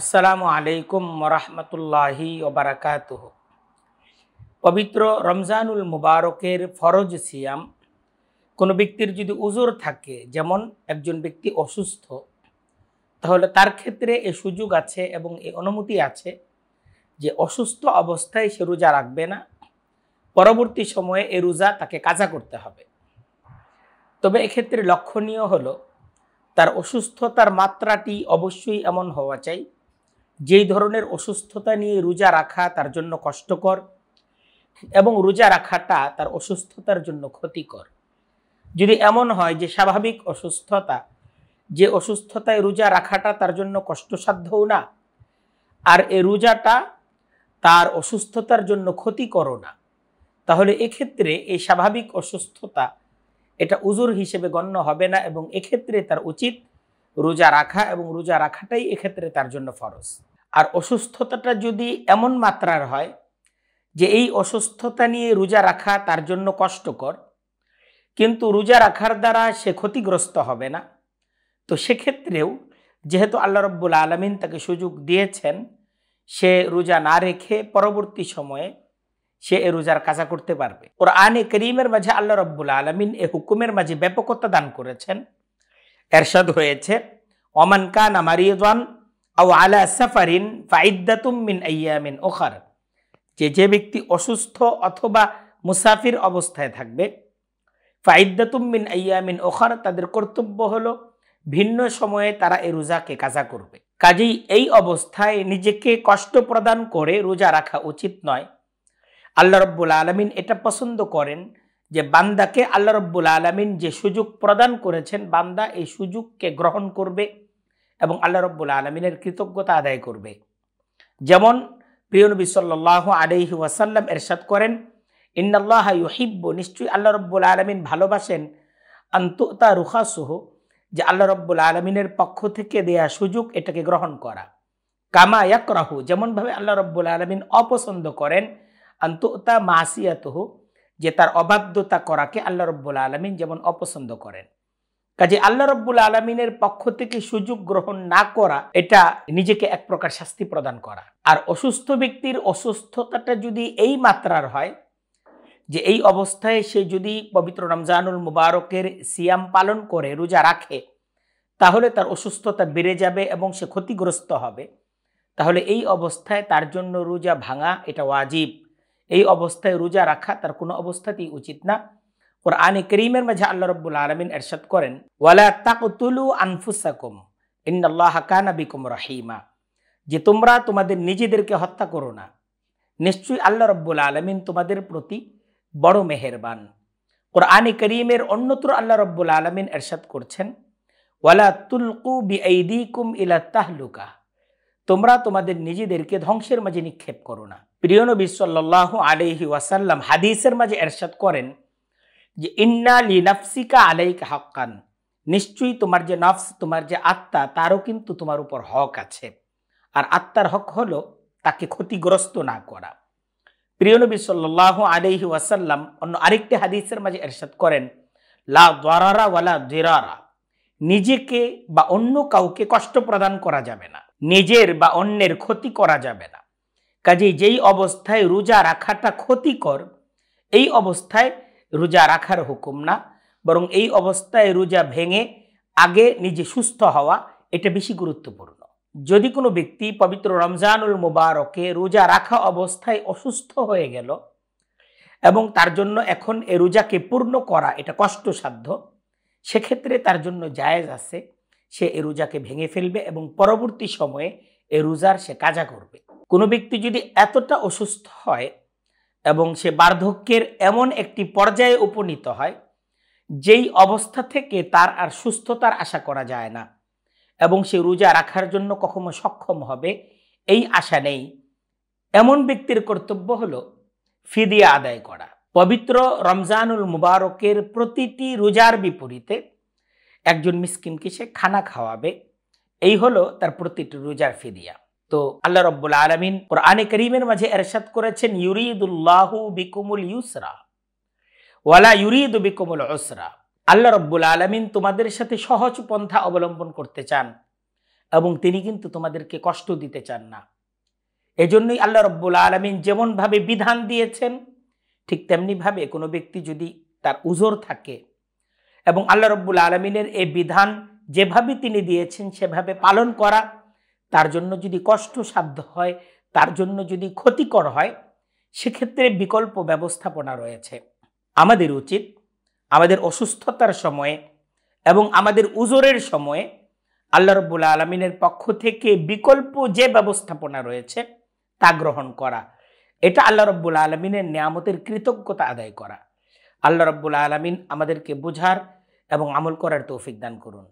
আসসালামু আলাইকুম মরহমতুল্লাহি ওবরাকাত পবিত্র রমজানুল মুবারকের ফরজ সিয়াম কোনো ব্যক্তির যদি উজোর থাকে যেমন একজন ব্যক্তি অসুস্থ তাহলে তার ক্ষেত্রে এ সুযোগ আছে এবং এ অনুমতি আছে যে অসুস্থ অবস্থায় সে রোজা রাখবে না পরবর্তী সময়ে এ রোজা তাকে কাজা করতে হবে তবে এক্ষেত্রে লক্ষণীয় হলো তার অসুস্থতার মাত্রাটি অবশ্যই এমন হওয়া চাই যেই ধরনের অসুস্থতা নিয়ে রোজা রাখা তার জন্য কষ্টকর এবং রোজা রাখাটা তার অসুস্থতার জন্য ক্ষতিকর যদি এমন হয় যে স্বাভাবিক অসুস্থতা যে অসুস্থতায় রোজা রাখাটা তার জন্য কষ্টসাধ্যও না আর এ রোজাটা তার অসুস্থতার জন্য ক্ষতিকরও না তাহলে এক্ষেত্রে এই স্বাভাবিক অসুস্থতা এটা উজুর হিসেবে গণ্য হবে না এবং এক্ষেত্রে তার উচিত রোজা রাখা এবং রোজা রাখাটাই এক্ষেত্রে তার জন্য ফরজ আর অসুস্থতাটা যদি এমন মাত্রার হয় যে এই অসুস্থতা নিয়ে রোজা রাখা তার জন্য কষ্টকর কিন্তু রোজা রাখার দ্বারা সে ক্ষতিগ্রস্ত হবে না তো সেক্ষেত্রেও যেহেতু আল্লাহ রব্বুল আলমিন তাকে সুযোগ দিয়েছেন সে রোজা না রেখে পরবর্তী সময়ে সে এ রোজার কাজা করতে পারবে ওর আনে করিমের মাঝে আল্লাহ রব্বুল আলমিন এ হুকুমের মাঝে ব্যাপকতা দান করেছেন এরশাদ হয়েছে ওমান কান আমারিদান আও আলা সাফারিন ফাইদ্দাতুম মিন আইয়ামিন ওখার যে যে ব্যক্তি অসুস্থ অথবা মুসাফির অবস্থায় থাকবে ফাইদ্দাতুম মিন আইয়ামিন ওখার তাদের কর্তব্য হলো ভিন্ন সময়ে তারা এ রোজাকে কাজা করবে কাজেই এই অবস্থায় নিজেকে কষ্ট প্রদান করে রোজা রাখা উচিত নয় আল্লাহ রব্বুল আলমিন এটা পছন্দ করেন যে বান্দাকে আল্লাহ রব্বুল আলমিন যে সুযোগ প্রদান করেছেন বান্দা এই সুযোগকে গ্রহণ করবে এবং আল্লাহ রব্বুল আলমিনের কৃতজ্ঞতা আদায় করবে যেমন প্রিয় নবী সাল্লাহ আলহি ওয়াসাল্লাম এরশাদ করেন ইন্নাল্লাহ ইউহিব্য নিশ্চয়ই আল্লাহ রব্বুল আলমিন ভালোবাসেন আন্তঃতা রুখাসহ যে আল্লাহ রব্বুল আলমিনের পক্ষ থেকে দেয়া সুযোগ এটাকে গ্রহণ করা কামা ইয়াকরাহু যেমনভাবে আল্লাহ রব্বুল আলমিন অপছন্দ করেন আন্তঃতা মাসিয়াতহ যে তার অবাধ্যতা করাকে আল্লাহ রব্বুল আলমিন যেমন অপছন্দ করেন কাজে আল্লাহ রব্বুল আলমিনের পক্ষ থেকে সুযোগ গ্রহণ না করা এটা নিজেকে এক প্রকার শাস্তি প্রদান করা আর অসুস্থ ব্যক্তির অসুস্থতাটা যদি এই মাত্রার হয় যে এই অবস্থায় সে যদি পবিত্র রমজানুল মুবারকের সিয়াম পালন করে রোজা রাখে তাহলে তার অসুস্থতা বেড়ে যাবে এবং সে ক্ষতিগ্রস্ত হবে তাহলে এই অবস্থায় তার জন্য রোজা ভাঙা এটা ওয়াজিব এই অবস্থায় রোজা রাখা তার কোনো অবস্থাতেই উচিত না ওর আনে করিমের মাঝে আল্লাহ রব্বুল আলমিন এরশাদ করেন ওয়ালা তুলু আনফুসাকুম ইন্নাল্লাহ কানা বিকুম রাহিমা যে তোমরা তোমাদের নিজেদেরকে হত্যা করো না নিশ্চয়ই আল্লাহ রব্বুল আলমিন তোমাদের প্রতি বড় মেহেরবান আনে করিমের অন্যত্র আল্লাহ রব্বুল আলমিন এরশাদ করছেন ওয়ালা তুলকু বি ইলা তাহলুকা তোমরা তোমাদের নিজেদেরকে ধ্বংসের মাঝে নিক্ষেপ করো না প্রিয় নবী সাল্লাহ আলহি ওয়াসাল্লাম হাদিসের মাঝে এরশাদ করেন যে ইন্না লি নাফসিকা আলাইক হাক্কান নিশ্চয়ই তোমার যে নফস তোমার যে আত্মা তারও কিন্তু তোমার উপর হক আছে আর আত্মার হক হলো তাকে ক্ষতিগ্রস্ত না করা নবী সাল্লাহ আলহি ওয়াসাল্লাম অন্য আরেকটি হাদিসের মাঝে এরশাদ করেন লা দ্বারারা ওয়ালা দেরারা নিজেকে বা অন্য কাউকে কষ্ট প্রদান করা যাবে না নিজের বা অন্যের ক্ষতি করা যাবে না কাজেই যেই অবস্থায় রোজা রাখাটা ক্ষতিকর এই অবস্থায় রোজা রাখার হুকুম না বরং এই অবস্থায় রোজা ভেঙে আগে নিজে সুস্থ হওয়া এটা বেশি গুরুত্বপূর্ণ যদি কোনো ব্যক্তি পবিত্র রমজানুল মুবারকে রোজা রাখা অবস্থায় অসুস্থ হয়ে গেল এবং তার জন্য এখন এ রোজাকে পূর্ণ করা এটা কষ্টসাধ্য সেক্ষেত্রে তার জন্য জায়েজ আছে সে এ রোজাকে ভেঙে ফেলবে এবং পরবর্তী সময়ে এ রোজার সে কাজা করবে কোনো ব্যক্তি যদি এতটা অসুস্থ হয় এবং সে বার্ধক্যের এমন একটি পর্যায়ে উপনীত হয় যেই অবস্থা থেকে তার আর সুস্থতার আশা করা যায় না এবং সে রোজা রাখার জন্য কখনো সক্ষম হবে এই আশা নেই এমন ব্যক্তির কর্তব্য হল ফিদিয়া আদায় করা পবিত্র রমজানুল মুবারকের প্রতিটি রোজার বিপরীতে একজন মিসকিনকে সে খানা খাওয়াবে এই হলো তার প্রতিটি রোজার ফিদিয়া তো আল্লাহ রব্বুল আলমিন আনে করিমের মাঝে এরশাদ করেছেন ইউরিদুল্লাহ বিকুমুল ইউসরা ওয়ালা ইউরিদ বিকুমুল ওসরা আল্লাহ রব্বুল আলমিন তোমাদের সাথে সহজ পন্থা অবলম্বন করতে চান এবং তিনি কিন্তু তোমাদেরকে কষ্ট দিতে চান না এজন্যই আল্লাহ রব্বুল আলমিন যেমনভাবে বিধান দিয়েছেন ঠিক তেমনিভাবে কোনো ব্যক্তি যদি তার উজোর থাকে এবং আল্লাহ রব্বুল আলমিনের এই বিধান যেভাবে তিনি দিয়েছেন সেভাবে পালন করা তার জন্য যদি কষ্টসাধ্য হয় তার জন্য যদি ক্ষতিকর হয় সেক্ষেত্রে বিকল্প ব্যবস্থাপনা রয়েছে আমাদের উচিত আমাদের অসুস্থতার সময়ে এবং আমাদের উজোরের সময়ে আল্লাহ রব্বুল আলমিনের পক্ষ থেকে বিকল্প যে ব্যবস্থাপনা রয়েছে তা গ্রহণ করা এটা আল্লাহ রব্বুল আলমিনের নিয়ামতের কৃতজ্ঞতা আদায় করা আল্লাহ রব্বুল আলমিন আমাদেরকে বোঝার এবং আমল করার তৌফিক দান করুন